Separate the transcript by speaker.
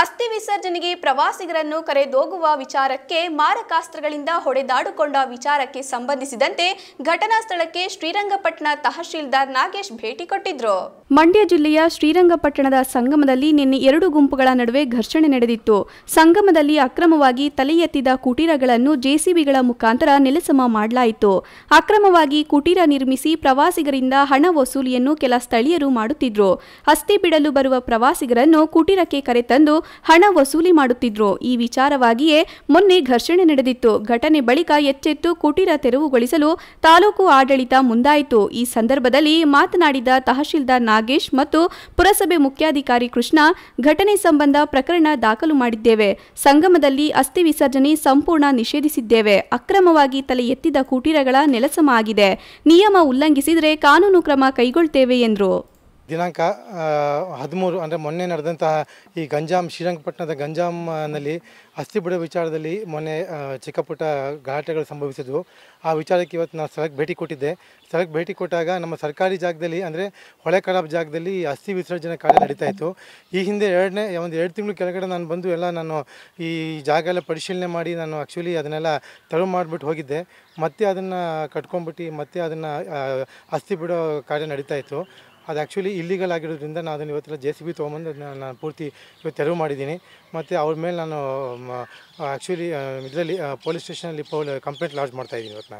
Speaker 1: ಅಸ್ಥಿ ವಿಸರ್ಜನೆಗೆ ಪ್ರವಾಸಿಗರನ್ನು ಕರೆದೋಗುವ ವಿಚಾರಕ್ಕೆ ಮಾರಕಾಸ್ತ್ರಗಳಿಂದ ಹೊಡೆದಾಡಿಕೊಂಡ ವಿಚಾರಕ್ಕೆ ಸಂಬಂಧಿಸಿದಂತೆ ಘಟನಾ ಸ್ಥಳಕ್ಕೆ ಶ್ರೀರಂಗಪಟ್ಟಣ ತಹಶೀಲ್ದಾರ್ ನಾಗೇಶ್ ಭೇಟಿ ಕೊಟ್ಟಿದ್ರು ಮಂಡ್ಯ ಜಿಲ್ಲೆಯ ಶ್ರೀರಂಗಪಟ್ಟಣದ ಸಂಗಮದಲ್ಲಿ ನಿನ್ನೆ ಎರಡು ಗುಂಪುಗಳ ನಡುವೆ ಘರ್ಷಣೆ ನಡೆದಿತ್ತು ಸಂಗಮದಲ್ಲಿ ಅಕ್ರಮವಾಗಿ ತಲೆ ಎತ್ತಿದ ಕುಟೀರಗಳನ್ನು ಜೆಸಿಬಿಗಳ ಮುಖಾಂತರ ನೆಲಸಮ ಮಾಡಲಾಯಿತು ಅಕ್ರಮವಾಗಿ ಕುಟೀರ ನಿರ್ಮಿಸಿ ಪ್ರವಾಸಿಗರಿಂದ ಹಣ ವಸೂಲಿಯನ್ನು ಕೆಲ ಸ್ಥಳೀಯರು ಮಾಡುತ್ತಿದ್ರು ಅಸ್ಥಿ ಬಿಡಲು ಬರುವ ಪ್ರವಾಸಿಗರನ್ನು ಕುಟೀರಕ್ಕೆ ಕರೆತಂದು ಹಣ ವಸೂಲಿ ಮಾಡುತ್ತಿದ್ರು ಈ ವಿಚಾರವಾಗಿಯೇ ಮೊನ್ನೆ ಘರ್ಷಣೆ ನಡೆದಿತ್ತು ಘಟನೆ ಬಳಿಕ ಎಚ್ಚೆತ್ತು ಕುಟೀರ ತೆರವುಗೊಳಿಸಲು ತಾಲೂಕು ಆಡಳಿತ ಮುಂದಾಯಿತು ಈ ಸಂದರ್ಭದಲ್ಲಿ ಮಾತನಾಡಿದ ತಹಶೀಲ್ದಾರ್ ನಾಗೇಶ್ ಮತ್ತು ಪುರಸಭೆ ಮುಖ್ಯಾಧಿಕಾರಿ ಕೃಷ್ಣ ಘಟನೆ ಸಂಬಂಧ ಪ್ರಕರಣ ದಾಖಲು ಮಾಡಿದ್ದೇವೆ ಸಂಗಮದಲ್ಲಿ ಅಸ್ಥಿ ವಿಸರ್ಜನೆ ಸಂಪೂರ್ಣ ನಿಷೇಧಿಸಿದ್ದೇವೆ ಅಕ್ರಮವಾಗಿ ತಲೆ ಎತ್ತಿದ ಕುಟೀರಗಳ ನೆಲಸಮ ಆಗಿದೆ ನಿಯಮ ಉಲ್ಲಂಘಿಸಿದರೆ ಕಾನೂನು ಕ್ರಮ ಕೈಗೊಳ್ತೇವೆ ಎಂದರು
Speaker 2: ದಿನಾಂಕ ಹದಿಮೂರು ಅಂದರೆ ಮೊನ್ನೆ ನಡೆದಂತಹ ಈ ಗಂಜಾಮ್ ಶ್ರೀರಂಗಪಟ್ಟಣದ ಗಂಜಾಮ್ನಲ್ಲಿ ಅಸ್ಥಿ ಬಿಡೋ ವಿಚಾರದಲ್ಲಿ ಮೊನ್ನೆ ಚಿಕ್ಕಪುಟ್ಟ ಗಲಾಟೆಗಳು ಸಂಭವಿಸಿದ್ವು ಆ ವಿಚಾರಕ್ಕೆ ಇವತ್ತು ನಾನು ಸ್ಥಳಕ್ಕೆ ಭೇಟಿ ಕೊಟ್ಟಿದ್ದೆ ಸ್ಥಳಕ್ಕೆ ಭೇಟಿ ಕೊಟ್ಟಾಗ ನಮ್ಮ ಸರ್ಕಾರಿ ಜಾಗದಲ್ಲಿ ಅಂದರೆ ಹೊಳೆ ಕಡಾಬ್ ಜಾಗದಲ್ಲಿ ಅಸ್ಥಿ ವಿಸರ್ಜನೆ ಕಾರ್ಯ ನಡೀತಾ ಇತ್ತು ಈ ಹಿಂದೆ ಎರಡನೇ ಒಂದು ಎರಡು ತಿಂಗಳು ಕೆಳಗಡೆ ನಾನು ಬಂದು ಎಲ್ಲ ನಾನು ಈ ಜಾಗ ಎಲ್ಲ ಪರಿಶೀಲನೆ ಮಾಡಿ ನಾನು ಆ್ಯಕ್ಚುಲಿ ಅದನ್ನೆಲ್ಲ ತಳು ಮಾಡಿಬಿಟ್ಟು ಹೋಗಿದ್ದೆ ಮತ್ತೆ ಅದನ್ನು ಕಟ್ಕೊಂಡ್ಬಿಟ್ಟು ಮತ್ತೆ ಅದನ್ನು ಅಸ್ಥಿ ಬಿಡೋ ಕಾರ್ಯ ನಡೀತಾ ಇತ್ತು ಅದು ಆ್ಯಕ್ಚುಲಿ ಇಲ್ಲಿಗಲ್ ಆಗಿರೋದ್ರಿಂದ ನಾನು ಅದನ್ನು ಇವತ್ತೆಲ್ಲ ಜೆ ಸಿ ಬಿ ತೊಗೊಂಬಂದು ನಾನು ಪೂರ್ತಿ ಇವತ್ತು ತೆರವು ಮಾಡಿದ್ದೀನಿ ಮತ್ತು ಅವ್ರ ಮೇಲೆ ನಾನು ಆ್ಯಕ್ಚುಲಿ ಇದರಲ್ಲಿ ಪೊಲೀಸ್ ಸ್ಟೇಷನಲ್ಲಿ ಪೋಲ್ ಕಂಪ್ಲೇಂಟ್ ಲಾಡ್ಜ್ ಮಾಡ್ತಾಯಿದ್ದೀನಿ ಇವತ್ತು ನಾನು